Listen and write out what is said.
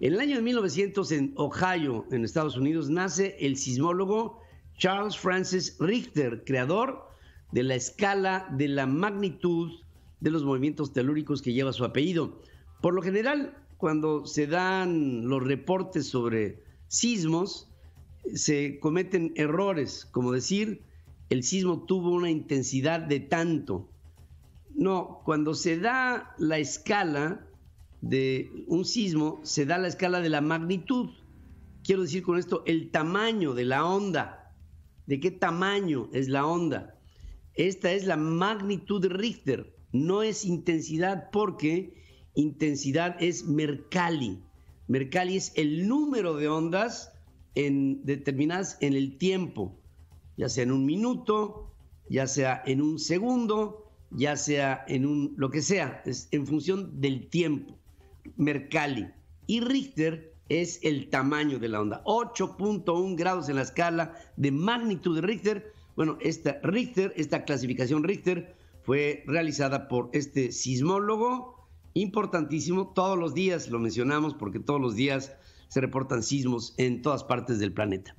En el año de 1900 en Ohio, en Estados Unidos, nace el sismólogo Charles Francis Richter, creador de la escala de la magnitud de los movimientos telúricos que lleva su apellido. Por lo general, cuando se dan los reportes sobre sismos, se cometen errores, como decir, el sismo tuvo una intensidad de tanto. No, cuando se da la escala, de un sismo se da la escala de la magnitud. Quiero decir con esto el tamaño de la onda. ¿De qué tamaño es la onda? Esta es la magnitud de Richter, no es intensidad porque intensidad es Mercalli. Mercalli es el número de ondas en, determinadas en el tiempo, ya sea en un minuto, ya sea en un segundo, ya sea en un lo que sea, es en función del tiempo. Mercalli. Y Richter es el tamaño de la onda. 8.1 grados en la escala de magnitud de Richter. Bueno, esta Richter, esta clasificación Richter fue realizada por este sismólogo importantísimo. Todos los días lo mencionamos porque todos los días se reportan sismos en todas partes del planeta.